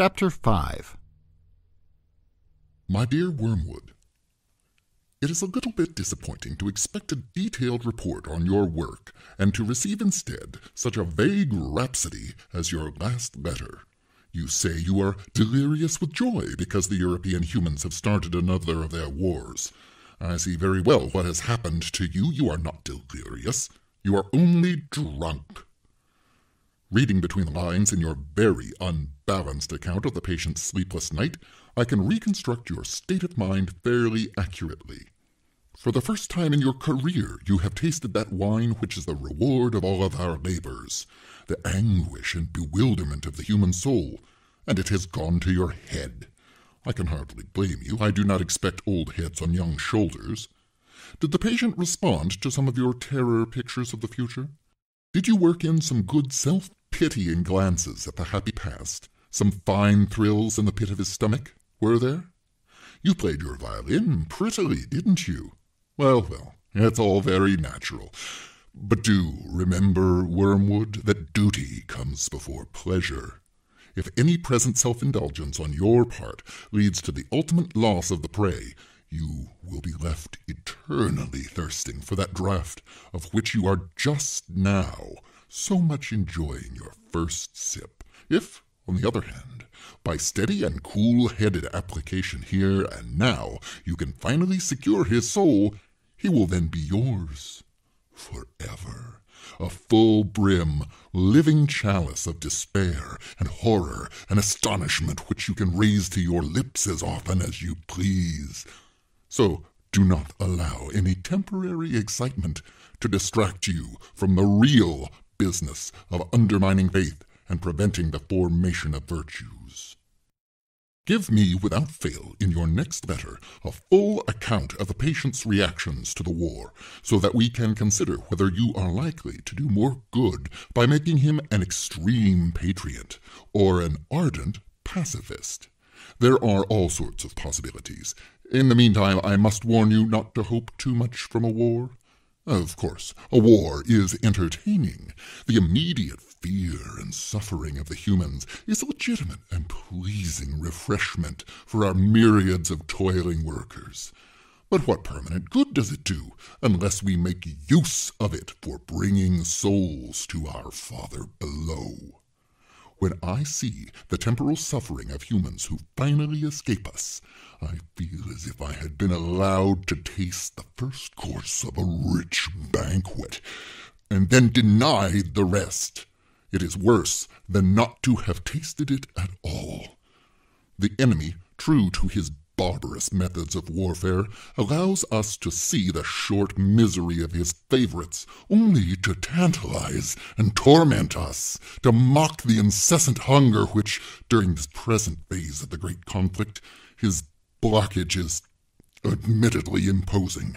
Chapter 5 My dear Wormwood, It is a little bit disappointing to expect a detailed report on your work and to receive instead such a vague rhapsody as your last letter. You say you are delirious with joy because the European humans have started another of their wars. I see very well what has happened to you. You are not delirious. You are only drunk. Reading between the lines in your very unbalanced account of the patient's sleepless night, I can reconstruct your state of mind fairly accurately. For the first time in your career, you have tasted that wine which is the reward of all of our labors, the anguish and bewilderment of the human soul, and it has gone to your head. I can hardly blame you. I do not expect old heads on young shoulders. Did the patient respond to some of your terror pictures of the future? Did you work in some good self pitying glances at the happy past, some fine thrills in the pit of his stomach, were there? You played your violin prettily, didn't you? Well, well, it's all very natural. But do remember, Wormwood, that duty comes before pleasure. If any present self indulgence on your part leads to the ultimate loss of the prey, you will be left eternally thirsting for that draught of which you are just now so much enjoying your first sip. If, on the other hand, by steady and cool headed application here and now, you can finally secure his soul, he will then be yours forever. A full brim, living chalice of despair and horror and astonishment which you can raise to your lips as often as you please. So do not allow any temporary excitement to distract you from the real business of undermining faith and preventing the formation of virtues. Give me without fail in your next letter a full account of the patient's reactions to the war, so that we can consider whether you are likely to do more good by making him an extreme patriot or an ardent pacifist. There are all sorts of possibilities. In the meantime, I must warn you not to hope too much from a war. Of course, a war is entertaining. The immediate fear and suffering of the humans is a legitimate and pleasing refreshment for our myriads of toiling workers. But what permanent good does it do unless we make use of it for bringing souls to our Father below? When I see the temporal suffering of humans who finally escape us, I as if I had been allowed to taste the first course of a rich banquet, and then denied the rest. It is worse than not to have tasted it at all. The enemy, true to his barbarous methods of warfare, allows us to see the short misery of his favorites, only to tantalize and torment us, to mock the incessant hunger which, during this present phase of the great conflict, his blockage is admittedly imposing.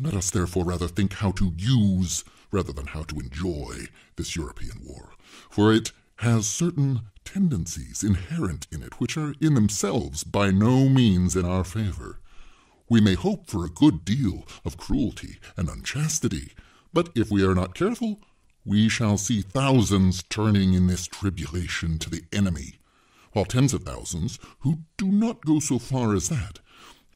Let us therefore rather think how to use rather than how to enjoy this European war, for it has certain tendencies inherent in it which are in themselves by no means in our favor. We may hope for a good deal of cruelty and unchastity, but if we are not careful, we shall see thousands turning in this tribulation to the enemy while tens of thousands, who do not go so far as that,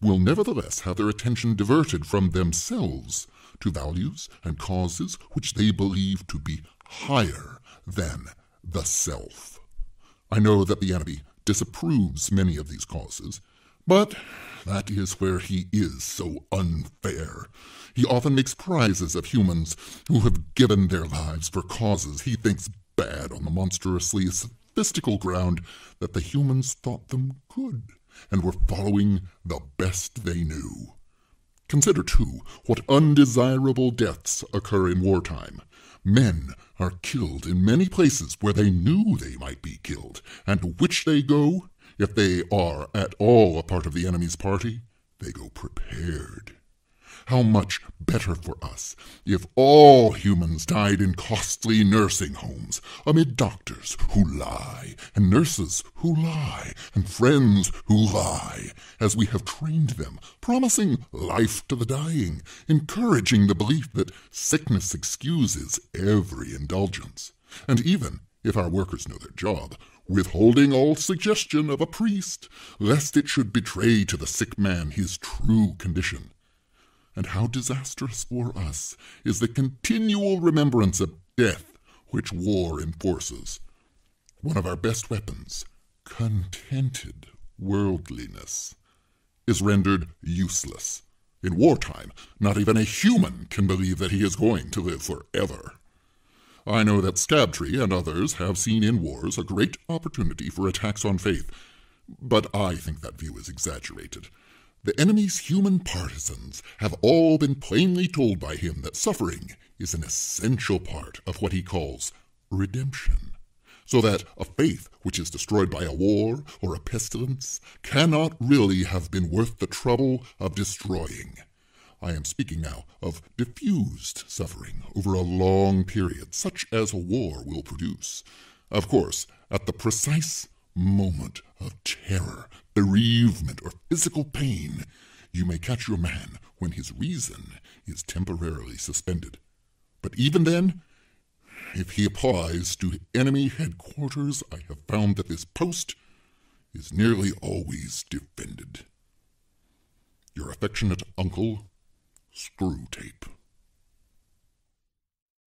will nevertheless have their attention diverted from themselves to values and causes which they believe to be higher than the self. I know that the enemy disapproves many of these causes, but that is where he is so unfair. He often makes prizes of humans who have given their lives for causes he thinks bad on the monstrously mystical ground that the humans thought them good and were following the best they knew. Consider, too, what undesirable deaths occur in wartime. Men are killed in many places where they knew they might be killed, and to which they go, if they are at all a part of the enemy's party, they go prepared how much better for us if all humans died in costly nursing homes, amid doctors who lie, and nurses who lie, and friends who lie, as we have trained them, promising life to the dying, encouraging the belief that sickness excuses every indulgence, and even, if our workers know their job, withholding all suggestion of a priest, lest it should betray to the sick man his true condition, and how disastrous for us is the continual remembrance of death which war enforces. One of our best weapons, contented worldliness, is rendered useless. In wartime, not even a human can believe that he is going to live forever. I know that Scabtree and others have seen in wars a great opportunity for attacks on faith, but I think that view is exaggerated. The enemy's human partisans have all been plainly told by him that suffering is an essential part of what he calls redemption, so that a faith which is destroyed by a war or a pestilence cannot really have been worth the trouble of destroying. I am speaking now of diffused suffering over a long period, such as a war will produce. Of course, at the precise moment of terror bereavement, or physical pain, you may catch your man when his reason is temporarily suspended. But even then, if he applies to enemy headquarters, I have found that this post is nearly always defended. Your affectionate uncle, Screw Tape.